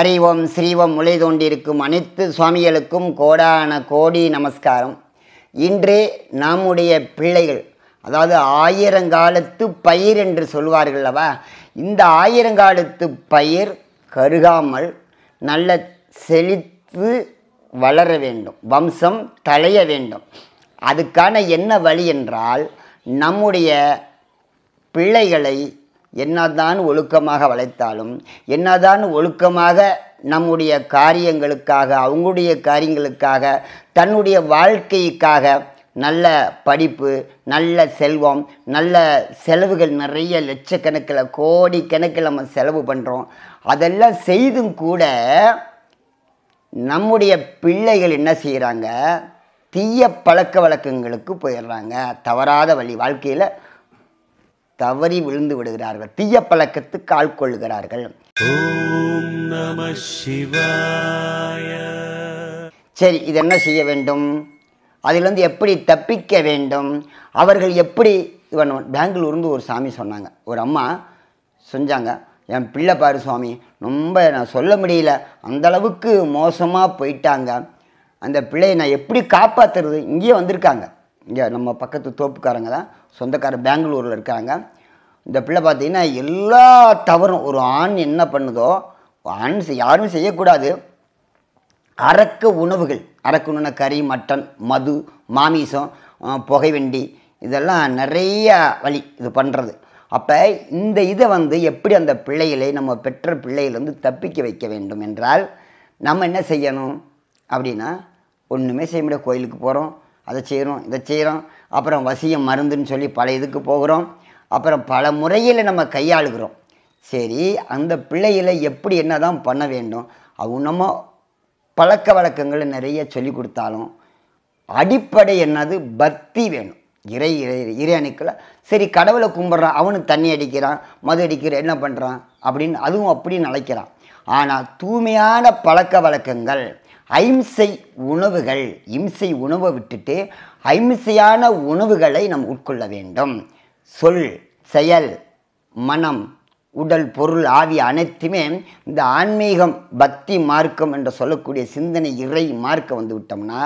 அறிவோம் ஸ்ரீவம் முளை தோண்டியிருக்கும் அனைத்து சுவாமிகளுக்கும் கோடான கோடி நமஸ்காரம் இன்றே நம்முடைய பிள்ளைகள் அதாவது ஆயிரங்காலத்து பயிர் என்று சொல்வார்கள் அல்லவா இந்த ஆயிரங்காலத்து பயிர் கருகாமல் நல்ல செழித்து வளர வேண்டும் வம்சம் தழைய வேண்டும் அதுக்கான என்ன வழி என்றால் நம்முடைய பிள்ளைகளை என்னதான் ஒழுக்கமாக வளைத்தாலும் என்னதான் ஒழுக்கமாக நம்முடைய காரியங்களுக்காக அவங்களுடைய காரியங்களுக்காக தன்னுடைய வாழ்க்கைக்காக நல்ல படிப்பு நல்ல செல்வம் நல்ல செலவுகள் நிறைய லட்சக்கணக்கில் கோடி கணக்கில் நம்ம செலவு பண்ணுறோம் அதெல்லாம் செய்தும் கூட நம்முடைய பிள்ளைகள் என்ன செய்கிறாங்க தீய பழக்க வழக்கங்களுக்கு போயிடுறாங்க தவறாத வழி வாழ்க்கையில் தவறி விழுந்து விடுகிறார்கள் தீய பழக்கத்துக்கு ஆள்கொள்கிறார்கள் சரி இது என்ன செய்ய வேண்டும் அதிலிருந்து எப்படி தப்பிக்க வேண்டும் அவர்கள் எப்படி இவன் பெங்களூர்ந்து ஒரு சாமி சொன்னாங்க ஒரு அம்மா செஞ்சாங்க என் பிள்ளை பாரு சுவாமி ரொம்ப நான் சொல்ல முடியல அந்தளவுக்கு மோசமாக போயிட்டாங்க அந்த பிள்ளையை நான் எப்படி காப்பாற்றுறது இங்கேயே வந்திருக்காங்க இங்கே நம்ம பக்கத்து தோப்புக்காரங்க தான் சொந்தக்காரர் பெங்களூரில் இருக்காங்க இந்த பிள்ளை பார்த்தீங்கன்னா எல்லா தவறும் ஒரு ஆண் என்ன பண்ணுதோ ஆண் யாரும் செய்யக்கூடாது அரக்க உணவுகள் அரக்கணுன கறி மட்டன் மது மாமிசம் புகைவண்டி இதெல்லாம் நிறைய வழி இது பண்ணுறது அப்போ இந்த இதை வந்து எப்படி அந்த பிள்ளைகளை நம்ம பெற்ற வந்து தப்பிக்க வைக்க வேண்டும் என்றால் நம்ம என்ன செய்யணும் அப்படின்னா ஒன்றுமே செய்ய முடியாது கோயிலுக்கு போகிறோம் அதை செய்கிறோம் இதை செய்கிறோம் அப்புறம் வசியம் மருந்துன்னு சொல்லி பல இதுக்கு போகிறோம் அப்புறம் பல முறையில் நம்ம கையாளுகிறோம் சரி அந்த பிள்ளையில் எப்படி என்ன தான் பண்ண வேண்டும் அவங்க நம்ம பழக்க வழக்கங்களை நிறைய சொல்லி கொடுத்தாலும் அடிப்படை என்னது பக்தி வேணும் இறை இறை இறை அணுக்களை சரி கடவுளை கும்பிட்றான் அவனும் தண்ணி அடிக்கிறான் மது அடிக்கிற என்ன பண்ணுறான் அப்படின்னு அதுவும் அப்படின்னு நினைக்கிறான் ஆனால் தூய்மையான பழக்க வழக்கங்கள் ஐம்சை உணவுகள் இம்சை உணவை விட்டுட்டு ஐம்சையான உணவுகளை நாம் உட்கொள்ள வேண்டும் சொல் செயல் மனம் உடல் பொருள் ஆவி அனைத்துமே இந்த ஆன்மீகம் பக்தி மார்க்கம் என்று சொல்லக்கூடிய சிந்தனை இறை மார்க்கம் வந்து விட்டோம்னா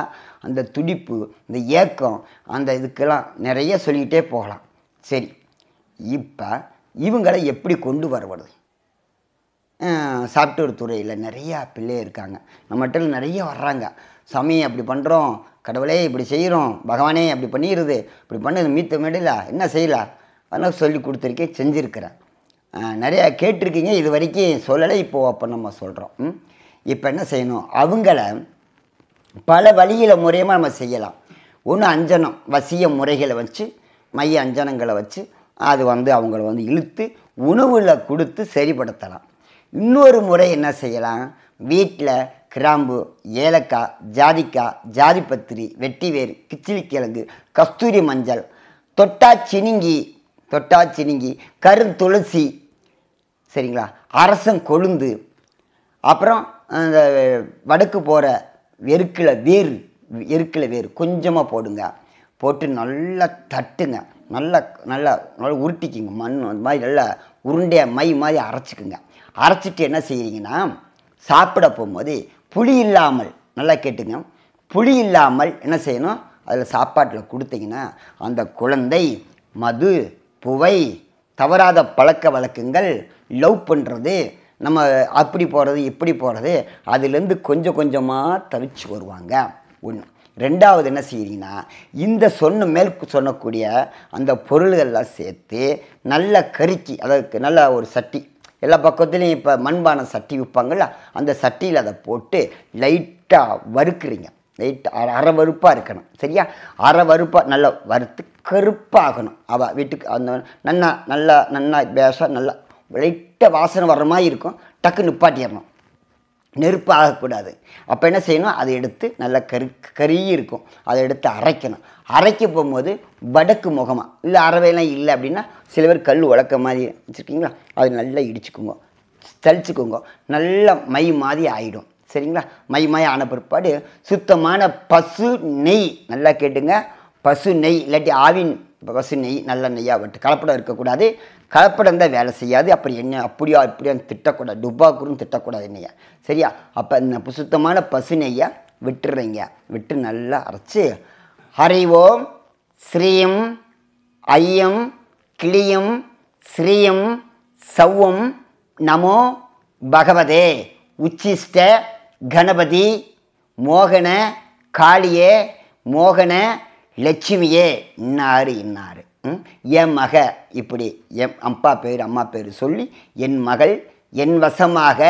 அந்த துடிப்பு இந்த ஏக்கம் அந்த இதுக்கெல்லாம் நிறைய சொல்லிக்கிட்டே போகலாம் சரி இப்போ இவங்களை எப்படி கொண்டு வருவது சாஃப்ட்வேர் துறையில் நிறையா பிள்ளை இருக்காங்க நம்மகிட்ட நிறைய வர்றாங்க சாமி அப்படி பண்ணுறோம் கடவுளே இப்படி செய்கிறோம் பகவானே அப்படி பண்ணிடுது இப்படி பண்ணது மீத்த மேடையில் என்ன செய்யலா அதெல்லாம் சொல்லி கொடுத்துருக்கேன் செஞ்சுருக்கிறேன் நிறையா கேட்டிருக்கீங்க இது வரைக்கும் சொல்லலை இப்போது அப்போ நம்ம சொல்கிறோம் இப்போ என்ன செய்யணும் அவங்கள பல வழியில் முறையமாக நம்ம செய்யலாம் ஒன்று அஞ்சனம் வசிய முறைகளை வச்சு மைய அஞ்சனங்களை வச்சு அது வந்து அவங்கள வந்து இழுத்து உணவில் கொடுத்து சரிப்படுத்தலாம் இன்னொரு முறை என்ன செய்யலாம் வீட்டில் கிராம்பு ஏலக்காய் ஜாதிக்காய் ஜாதிப்பத்திரி வெட்டிவேர் கிழங்கு கஸ்தூரி மஞ்சள் தொட்டா சினிங்கி தொட்டா சினிங்கி கருந்துளசி சரிங்களா அரசன் கொழுந்து அப்புறம் அந்த வடக்கு போகிற எருக்கில் வேர் எருக்கில் வேர் கொஞ்சமாக போடுங்க போட்டு நல்லா தட்டுங்க நல்லா நல்லா நல்லா உருட்டிக்குங்க மண் அந்த மாதிரி நல்லா உருண்டையாக மை மாதிரி அரைச்சிக்குங்க அரைச்சிட்டு என்ன செய்கிறீங்கன்னா சாப்பிட போகும்போது புளி இல்லாமல் நல்லா கேட்டுங்க புளி இல்லாமல் என்ன செய்யணும் அதில் சாப்பாட்டில் கொடுத்தீங்கன்னா அந்த குழந்தை மது புவை தவறாத பழக்க வழக்கங்கள் லவ் பண்ணுறது நம்ம அப்படி போகிறது இப்படி போகிறது அதுலேருந்து கொஞ்சம் கொஞ்சமாக தவிச்சு வருவாங்க ஒன்று ரெண்டாவது என்ன செய்கிறீங்கன்னா இந்த சொன்ன மேல் சொல்லக்கூடிய அந்த பொருள்கள்லாம் சேர்த்து நல்ல கருக்கி அதாவது நல்ல ஒரு சட்டி எல்லா பக்கத்துலேயும் இப்போ மண்பானை சட்டி விற்பாங்கள்ல அந்த சட்டியில் அதை போட்டு லைட்டாக வறுக்குறீங்க லைட்டாக அரை வறுப்பாக இருக்கணும் சரியா அரை வறுப்பாக நல்லா வறுத்து கருப்பாகணும் அவள் வீட்டுக்கு அந்த நன்னா நல்லா நன்னா பேஷாக நல்லா லைட்டாக வாசனை வர்ற மாதிரி இருக்கும் டக்கு நிப்பாட்டிடணும் நெருப்பு ஆகக்கூடாது அப்போ என்ன செய்யணும் அதை எடுத்து நல்லா கரு கருகி இருக்கும் அதை எடுத்து அரைக்கணும் அரைக்க போகும்போது வடக்கு முகமாக இல்லை அறவையெல்லாம் இல்லை அப்படின்னா சில பேர் கல் உழக்க மாதிரி வச்சுருக்கீங்களா அது நல்லா இடிச்சுக்குங்க தளிச்சுக்குங்க நல்லா மை மாதிரி ஆகிடும் சரிங்களா மை மாதிரி ஆன பிற்பாடு சுத்தமான பசு நெய் நல்லா கேட்டுங்க பசு நெய் இல்லாட்டி ஆவின் பசு நெய் நல்ல நெய்யாக வட்டு கலப்படம் இருக்கக்கூடாது கலப்படம் தான் வேலை செய்யாது அப்புறம் என்ன அப்படியா அப்படியோ திட்டக்கூடாது டுப்பாக்குன்னு திட்டக்கூடாது நெய்யா சரியா அப்போ இந்த சுத்தமான பசு நெய்யை விட்டுடுறீங்க விட்டு நல்லா அரைச்சி ஹரிவோம் ஸ்ரீயம் ஐயம் கிளியும் ஸ்ரீயம் சவ்வும் நமோ பகவதே உச்சிஷ்ட கணபதி மோகன காளியே மோகன லட்சுமியே இன்னார் இன்னாரு என் மக இப்படி என் அப்பா பேர் அம்மா பேர் சொல்லி என் மகள் என் வசமாக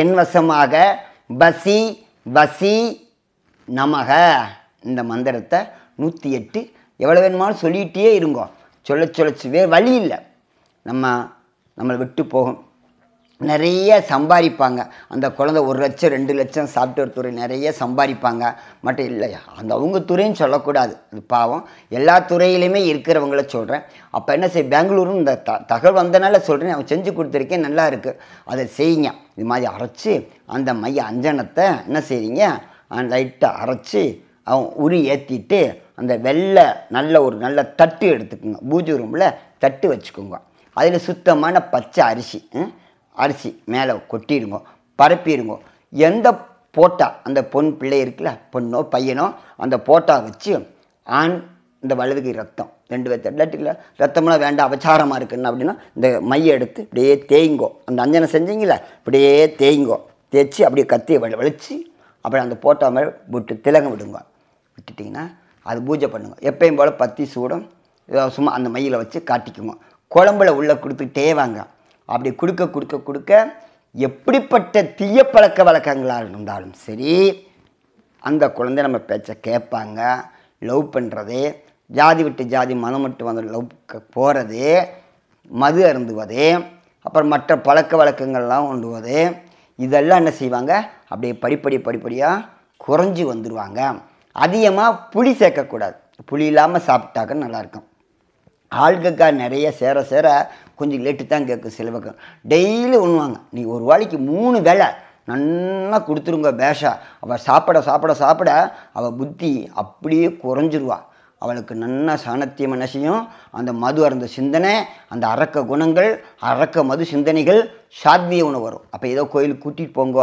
என் வசமாக பசி வசி நமக இந்த மந்திரத்தை நூற்றி எட்டு எவ்வளோ வேணுமாலும் சொல்லிகிட்டே இருங்கோ சொல்ல சொல்லச்சுவே வழி இல்லை நம்ம நம்மளை விட்டு போகும் நிறைய சம்பாதிப்பாங்க அந்த குழந்த ஒரு லட்சம் ரெண்டு லட்சம் சாஃப்ட்வேர் துறை நிறைய சம்பாதிப்பாங்க மட்டும் இல்லையா அந்த அவங்க துறைன்னு சொல்லக்கூடாது அது பாவம் எல்லா துறையிலையுமே இருக்கிறவங்கள சொல்கிறேன் அப்போ என்ன செய் பெங்களூரும் இந்த த தகவல் வந்தனால சொல்கிறேன் அவன் செஞ்சு கொடுத்துருக்கேன் நல்லா இருக்குது அதை செய்யுங்க இது மாதிரி அரைச்சி அந்த மைய அஞ்சனத்தை என்ன செய்கிறீங்க லைட்டாக அரைச்சி அவன் உரி ஏற்றிட்டு அந்த வெள்ளை நல்ல ஒரு நல்ல தட்டு எடுத்துக்கோங்க பூஜை ரூமில் தட்டு வச்சுக்கோங்க அதில் சுத்தமான பச்சை அரிசி அரிசி மேலே கொட்டிடுங்கோ பரப்பிடுங்கோ எந்த போட்டா அந்த பொன் பிள்ளை இருக்குல்ல பொண்ணோ பையனோ அந்த போட்டா வச்சு ஆண் இந்த வலதுக்கு ரத்தம் ரெண்டு பேர் இல்லாட்டில ரத்தம்லாம் வேண்டாம் அபச்சாரமாக இருக்குன்னு அப்படின்னா இந்த மையை எடுத்து இப்படியே தேய்ங்கோ அந்த அஞ்சனை செஞ்சிங்களே இப்படியே தேய்ங்கோ தேய்ச்சி அப்படியே கத்தியை வலி வலிச்சு அப்புறம் அந்த போட்டா மாதிரி விட்டு திலங்க விடுங்க விட்டுட்டிங்கன்னா அது பூஜை பண்ணுங்க எப்பயும் போல் பத்தி சூடம் சும்மா அந்த மையில் வச்சு காட்டிக்குங்க குழம்புல உள்ளே கொடுத்துக்கிட்டே வாங்க அப்படி கொடுக்க கொடுக்க கொடுக்க எப்படிப்பட்ட தீய பழக்க வழக்கங்களாக இருந்தாலும் சரி அந்த குழந்தை நம்ம பேச்சை கேட்பாங்க லவ் பண்ணுறது ஜாதி விட்டு ஜாதி மனம் மட்டும் வந்து லவ் போகிறது மது அருந்துவது அப்புறம் மற்ற பழக்க வழக்கங்கள்லாம் உண்டுவது இதெல்லாம் என்ன செய்வாங்க அப்படியே படிப்படி படிப்படியாக குறைஞ்சி வந்துடுவாங்க அதிகமாக புளி சேர்க்கக்கூடாது புளி இல்லாமல் சாப்பிட்டாக்க நல்லாயிருக்கும் ஆல்கக்கா நிறைய சேர சேர கொஞ்சம் லேட்டு தான் கேட்கும் சில பக்கம் டெய்லி ஒன்றுவாங்க நீ ஒரு வாளிக்கு மூணு வேலை நல்லா கொடுத்துருங்க பேஷா அவள் சாப்பிட சாப்பிட சாப்பிட அவள் புத்தி அப்படியே குறைஞ்சிருவா அவளுக்கு நல்ல சாணத்திய மனசையும் அந்த மது அருந்த சிந்தனை அந்த அரக்க குணங்கள் அரக்க மது சிந்தனைகள் சாத்விய உணவு வரும் அப்போ ஏதோ கோயிலுக்கு கூட்டிகிட்டு போங்க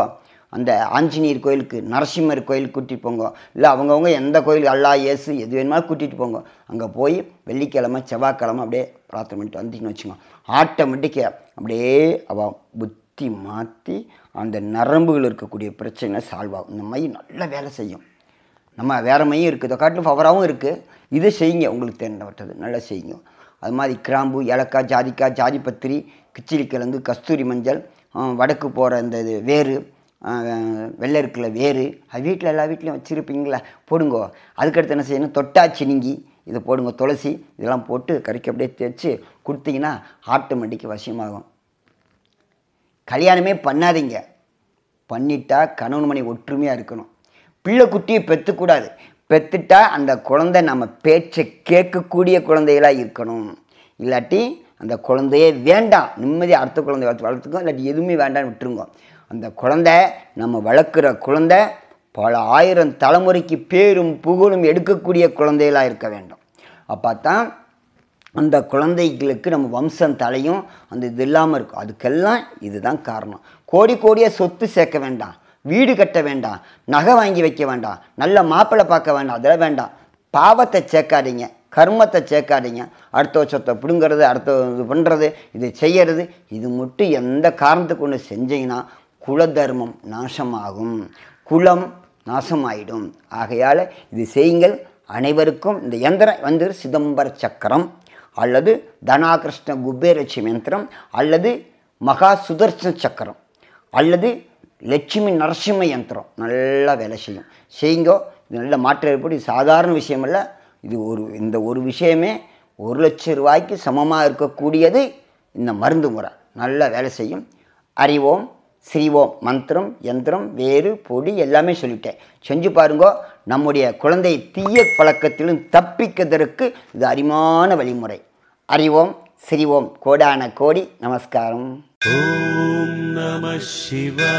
அந்த ஆஞ்சநேயர் கோயிலுக்கு நரசிம்மர் கோயிலுக்கு கூட்டிகிட்டு போங்க இல்லை அவங்கவுங்க எந்த கோயில் அல்லா இயேசு எது வேணுமாலும் கூட்டிகிட்டு போங்க அங்கே போய் வெள்ளிக்கிழமை செவ்வாய்க்கிழமை அப்படியே பிரார்த்தனை பண்ணிட்டு வந்தீங்கன்னு வச்சுக்கோங்க ஆட்டோமேட்டிக்காக அப்படியே அவள் புத்தி மாற்றி அந்த நரம்புகள் இருக்கக்கூடிய பிரச்சனை சால்வ் ஆகும் இந்த மாதிரி நல்ல வேலை செய்யும் நம்ம வேறு மையும் இருக்குது இதை காட்டிலும் பவராகவும் இருக்குது இது செய்யுங்க உங்களுக்கு தேண்டப்பட்டது நல்லா செய்யுங்க அது மாதிரி கிராம்பு ஏலக்காய் ஜாதிக்காய் ஜாதிபத்திரி கிச்சிலி கிழங்கு கஸ்தூரி மஞ்சள் வடக்கு போகிற இந்த இது வேறு வெள்ளை இருக்குல்ல வேறு அது வீட்டில் எல்லா வீட்லேயும் வச்சுருப்பீங்களா போடுங்க அதுக்கடுத்து என்ன செய்யணும் தொட்டாச்சி நீங்கி இதை போடுங்க துளசி இதெல்லாம் போட்டு கறிக்கு அப்படியே தேய்ச்சி கொடுத்தீங்கன்னா ஆட்டோமேட்டிக் வசியமாகும் கல்யாணமே பண்ணாதீங்க பண்ணிட்டா கணவன் மணி ஒற்றுமையாக இருக்கணும் பிள்ளை குட்டியை பெற்றுக்கூடாது பெற்றுட்டா அந்த குழந்தை நம்ம பேச்சை கேட்கக்கூடிய குழந்தைகளாக இருக்கணும் இல்லாட்டி அந்த குழந்தையே வேண்டாம் நிம்மதியாக அடுத்த குழந்தை வளர்த்து வளர்த்துக்கோ இல்லாட்டி எதுவுமே வேண்டாம்னு விட்டுருங்க அந்த குழந்தை நம்ம வளர்க்குற குழந்தை பல ஆயிரம் தலைமுறைக்கு பேரும் புகழும் எடுக்கக்கூடிய குழந்தைகளாக இருக்க வேண்டும் அப்போ தான் அந்த குழந்தைகளுக்கு நம்ம வம்சம் தலையும் அந்த இது இல்லாமல் இருக்கும் அதுக்கெல்லாம் இதுதான் காரணம் கோடி கோடியாக சொத்து சேர்க்க வேண்டாம் வீடு கட்ட வேண்டாம் நகை வாங்கி வைக்க வேண்டாம் நல்ல மாப்பிள்ளை பார்க்க வேண்டாம் அதெல்லாம் வேண்டாம் பாவத்தை சேர்க்காதீங்க கர்மத்தை சேர்க்காதீங்க அடுத்த சொத்தை பிடுங்கிறது அடுத்த இது பண்ணுறது இதை செய்கிறது இது மட்டும் எந்த காரணத்துக்கு ஒன்று செஞ்சீங்கன்னா குல தர்மம் நாசமாகும் குலம் நாசமாயிடும் ஆகையால் இது செய்யுங்கள் அனைவருக்கும் இந்த யந்திரம் வந்து சிதம்பர சக்கரம் அல்லது தனாகிருஷ்ண குபேரட்சி யந்திரம் அல்லது மகா சுதர்சன சக்கரம் அல்லது லட்சுமி நரசிம்ம யந்திரம் நல்லா வேலை செய்யும் செய்யுங்கோ இது நல்ல மாற்றம் ஏற்படும் இது சாதாரண விஷயம் இல்லை இது ஒரு இந்த ஒரு விஷயமே ஒரு லட்சம் ரூபாய்க்கு சமமாக இருக்கக்கூடியது இந்த மருந்து முறை நல்லா வேலை செய்யும் அறிவோம் ஸ்ரீவோம் மந்திரம் யந்திரம் வேறு பொடி எல்லாமே சொல்லிட்டேன் செஞ்சு பாருங்க நம்முடைய குழந்தை தீய பழக்கத்திலும் தப்பிக்கதற்கு இது அரிமான வழிமுறை அறிவோம் ஸ்ரீவோம் கோடான கோடி நமஸ்காரம் ஓம் நம சிவாய